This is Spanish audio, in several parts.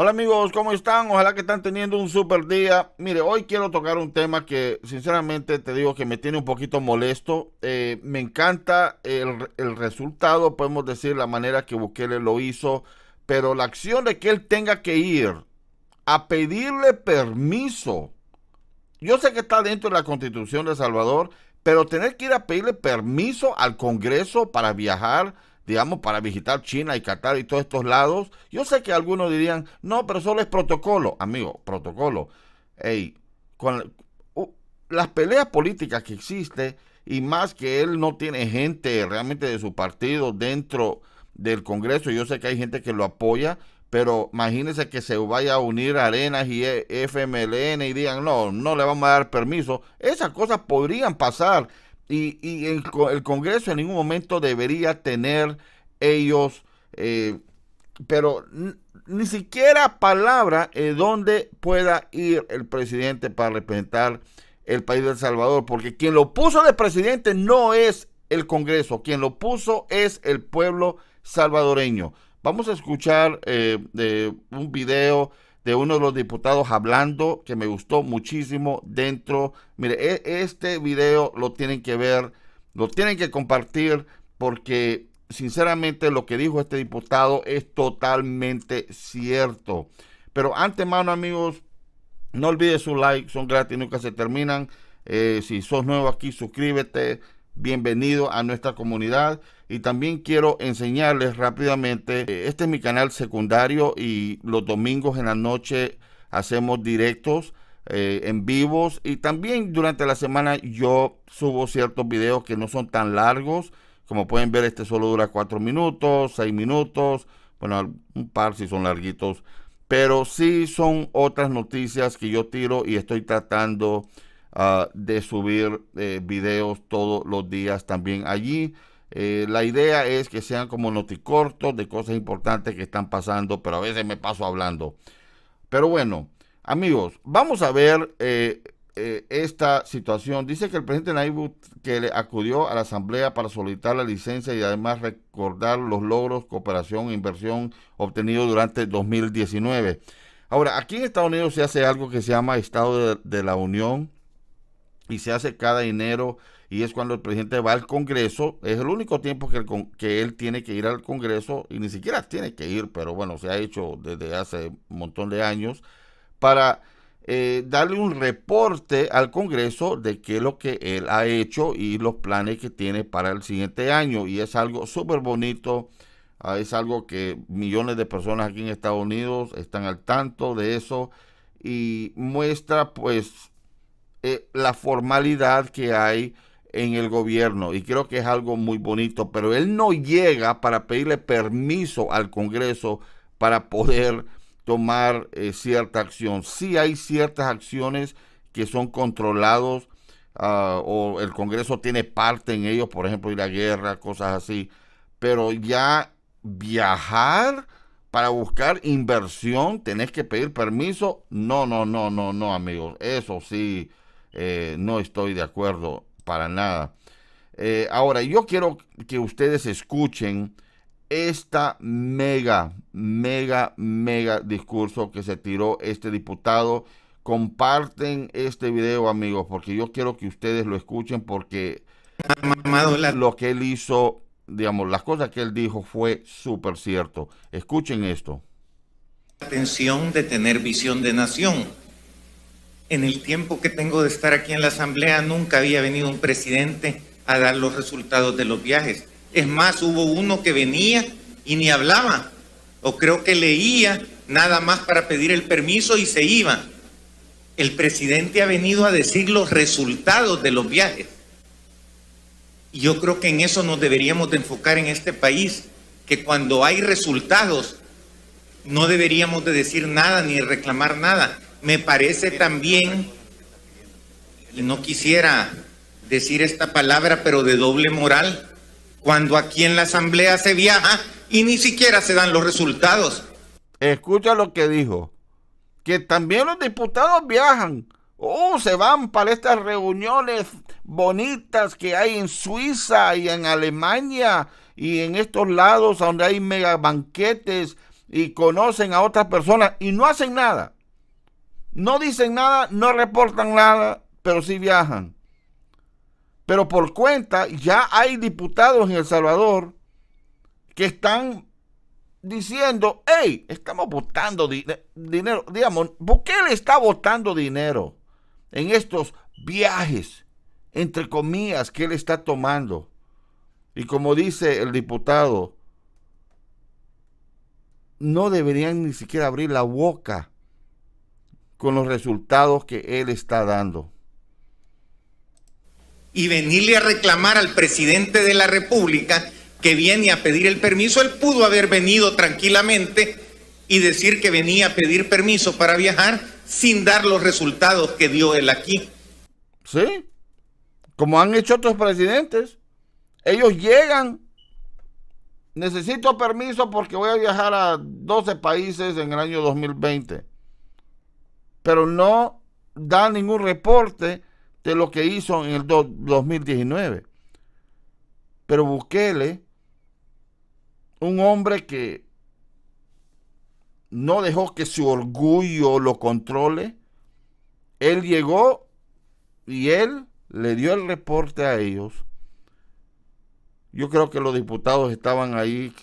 Hola amigos, ¿cómo están? Ojalá que están teniendo un super día. Mire, hoy quiero tocar un tema que sinceramente te digo que me tiene un poquito molesto. Eh, me encanta el, el, resultado, podemos decir, la manera que Bukele lo hizo, pero la acción de que él tenga que ir a pedirle permiso. Yo sé que está dentro de la constitución de Salvador, pero tener que ir a pedirle permiso al Congreso para viajar digamos, para visitar China y Qatar y todos estos lados, yo sé que algunos dirían, no, pero solo es protocolo, amigo, protocolo. con las peleas políticas que existen y más que él no tiene gente realmente de su partido dentro del Congreso, yo sé que hay gente que lo apoya, pero imagínense que se vaya a unir Arenas y e, FMLN y digan, no, no le vamos a dar permiso. Esas cosas podrían pasar y, y el, Congreso en ningún momento debería tener ellos, eh, pero ni siquiera palabra eh, donde pueda ir el presidente para representar el país de El Salvador, porque quien lo puso de presidente no es el Congreso, quien lo puso es el pueblo salvadoreño. Vamos a escuchar eh, de un video de uno de los diputados hablando que me gustó muchísimo dentro. Mire, e, este video lo tienen que ver, lo tienen que compartir porque sinceramente lo que dijo este diputado es totalmente cierto. Pero antemano amigos, no olvides su like, son gratis, nunca se terminan. Eh, si sos nuevo aquí, suscríbete. Bienvenido a nuestra comunidad y también quiero enseñarles rápidamente, eh, este es mi canal secundario y los domingos en la noche hacemos directos eh, en vivos y también durante la semana yo subo ciertos videos que no son tan largos, como pueden ver este solo dura cuatro minutos, seis minutos, bueno, un par si son larguitos, pero sí son otras noticias que yo tiro y estoy tratando ah, de subir eh, videos todos los días también allí. Eh, la idea es que sean como noticortos de cosas importantes que están pasando, pero a veces me paso hablando. Pero bueno, amigos, vamos a ver eh, eh, esta situación. Dice que el presidente Nayib que le acudió a la asamblea para solicitar la licencia y además recordar los logros, cooperación e inversión obtenidos durante 2019. Ahora, aquí en Estados Unidos se hace algo que se llama Estado de, de la Unión y se hace cada enero y es cuando el presidente va al Congreso, es el único tiempo que, que él tiene que ir al Congreso, y ni siquiera tiene que ir, pero bueno, se ha hecho desde hace un montón de años, para eh, darle un reporte al Congreso de qué es lo que él ha hecho y los planes que tiene para el siguiente año, y es algo súper bonito. Ah, es algo que millones de personas aquí en Estados Unidos están al tanto de eso y muestra pues eh, la formalidad que hay en el gobierno y creo que es algo muy bonito, pero él no llega para pedirle permiso al Congreso para poder tomar eh, cierta acción. si hay ciertas acciones que son controlados ah, o el Congreso tiene parte en ellos, por ejemplo, ir a guerra, cosas así, pero ya viajar para buscar inversión, tenés que pedir permiso. No, no, no, no, no, amigos, eso sí, eh, no estoy de acuerdo para nada. Eh, ahora, yo quiero que ustedes escuchen esta mega, mega, mega discurso que se tiró este diputado. Comparten este video, amigos, porque yo quiero que ustedes lo escuchen porque lo que él hizo, digamos, las cosas que él dijo fue súper cierto. Escuchen esto. Atención de tener visión de nación en el tiempo que tengo de estar aquí en la Asamblea nunca había venido un presidente a dar los resultados de los viajes. Es más, hubo uno que venía y ni hablaba, o creo que leía nada más para pedir el permiso y se iba. El presidente ha venido a decir los resultados de los viajes. Y yo creo que en eso nos deberíamos de enfocar en este país, que cuando hay resultados no deberíamos de decir nada ni reclamar nada, me parece también, no quisiera decir esta palabra, pero de doble moral, cuando aquí en la asamblea se viaja y ni siquiera se dan los resultados. Escucha lo que dijo, que también los diputados viajan. Oh, se van para estas reuniones bonitas que hay en Suiza y en Alemania y en estos lados donde hay mega banquetes y conocen a otras personas y no hacen nada. No dicen nada, no reportan nada, pero sí viajan. Pero por cuenta, ya hay diputados en El Salvador que están diciendo, hey, estamos votando dinero. Digamos, qué le está votando dinero en estos viajes, entre comillas, que él está tomando. Y como dice el diputado, no deberían ni siquiera abrir la boca con los resultados que él está dando. Y venirle a reclamar al presidente de la República que viene a pedir el permiso, él pudo haber venido tranquilamente y decir que venía a pedir permiso para viajar sin dar los resultados que dio él aquí. Sí, como han hecho otros presidentes. Ellos llegan, necesito permiso porque voy a viajar a 12 países en el año 2020 pero no da ningún reporte de lo que hizo en el 2019. Pero Bukele, un hombre que no dejó que su orgullo lo controle, él llegó y él le dio el reporte a ellos. Yo creo que los diputados estaban ahí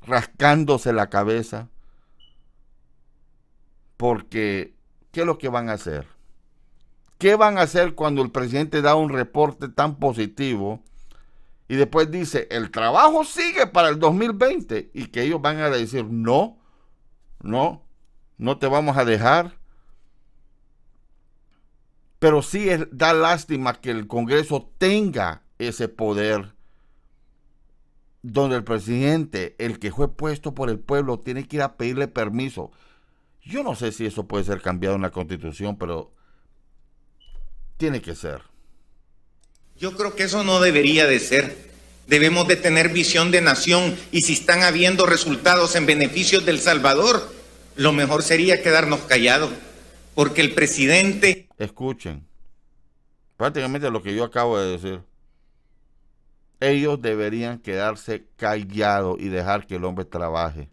rascándose la cabeza porque, ¿qué es lo que van a hacer? ¿Qué van a hacer cuando el presidente da un reporte tan positivo y después dice, el trabajo sigue para el 2020 y que ellos van a decir, no, no, no te vamos a dejar? Pero sí da lástima que el Congreso tenga ese poder donde el presidente, el que fue puesto por el pueblo, tiene que ir a pedirle permiso. Yo no sé si eso puede ser cambiado en la constitución, pero tiene que ser. Yo creo que eso no debería de ser. Debemos de tener visión de nación y si están habiendo resultados en beneficio del Salvador, lo mejor sería quedarnos callados, porque el presidente... Escuchen, prácticamente lo que yo acabo de decir. Ellos deberían quedarse callados y dejar que el hombre trabaje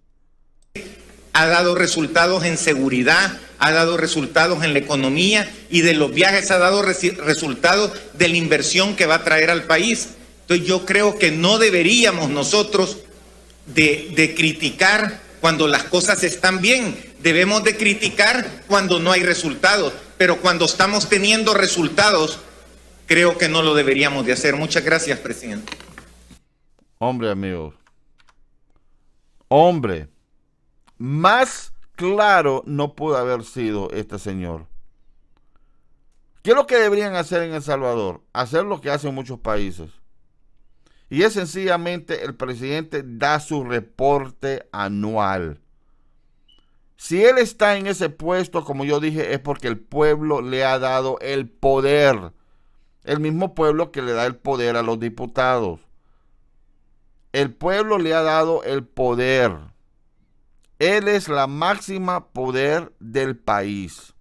ha dado resultados en seguridad, ha dado resultados en la economía y de los viajes ha dado resultados de la inversión que va a traer al país. Entonces yo creo que no deberíamos nosotros de, criticar cuando las cosas están bien, debemos de criticar cuando no hay resultados, pero cuando estamos teniendo resultados, creo que no lo deberíamos de hacer. Muchas gracias, presidente. Hombre, amigos. Hombre. Más claro no pudo haber sido este señor. ¿Qué es lo que deberían hacer en El Salvador? Hacer lo que hacen muchos países. Y es sencillamente el presidente da su reporte anual. Si él está en ese puesto, como yo dije, es porque el pueblo le ha dado el poder. El mismo pueblo que le da el poder a los diputados. El pueblo le ha dado el poder. Él es la máxima poder del país.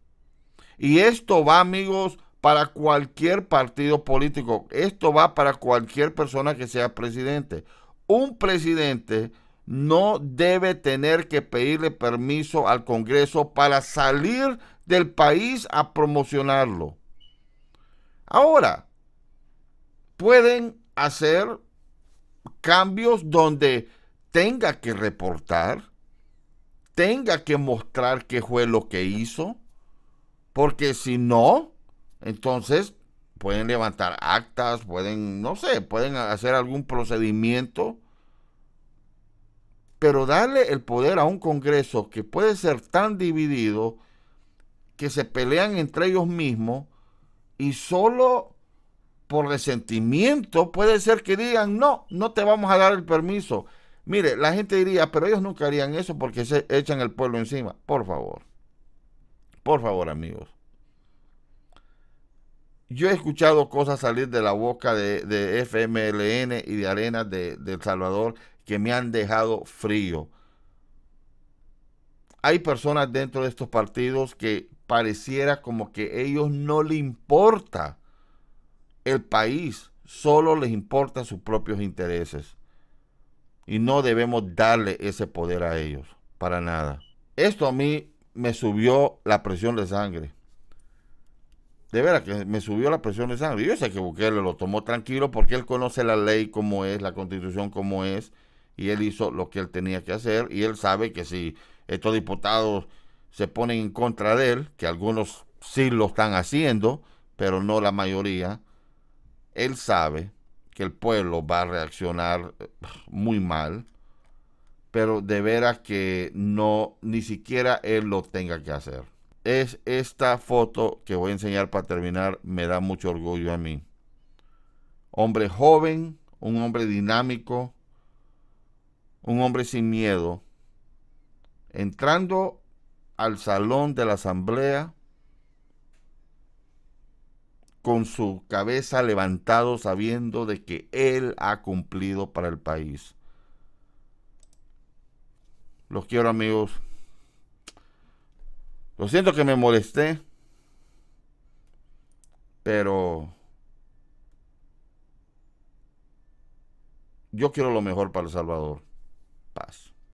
Y esto va, amigos, para cualquier partido político. Esto va para cualquier persona que sea presidente. Un presidente no debe tener que pedirle permiso al Congreso para salir del país a promocionarlo. Ahora, pueden hacer cambios donde tenga que reportar, tenga que mostrar qué fue lo que hizo, porque si no, entonces pueden levantar actas, pueden, no sé, pueden hacer algún procedimiento, pero darle el poder a un Congreso que puede ser tan dividido, que se pelean entre ellos mismos y solo por resentimiento puede ser que digan, no, no te vamos a dar el permiso. Mire, la gente diría, pero ellos nunca harían eso porque se echan el pueblo encima. Por favor. Por favor, amigos. Yo he escuchado cosas salir de la boca de, FMLN y de Arenas de, El Salvador que me han dejado frío. Hay personas dentro de estos partidos que pareciera como que a ellos no les importa el país, solo les importa sus propios intereses. Y no debemos darle ese poder a ellos, para nada. Esto a mí me subió la presión de sangre. De veras que me subió la presión de sangre. Yo sé que Bukele lo tomó tranquilo porque él conoce la ley como es, la constitución como es, y él hizo lo que él tenía que hacer, y él sabe que si estos diputados se ponen en contra de él, que algunos sí lo están haciendo, pero no la mayoría, él sabe que el pueblo va a reaccionar eh, muy mal, pero de veras que no, ni siquiera él lo tenga que hacer. Es esta foto que voy a enseñar para terminar, me da mucho orgullo a mí. Hombre joven, un hombre dinámico, un hombre sin miedo, entrando al salón de la asamblea con su cabeza levantado sabiendo de que él ha cumplido para el país. Los quiero amigos. Lo siento que me molesté, pero yo quiero lo mejor para El Salvador. Paz.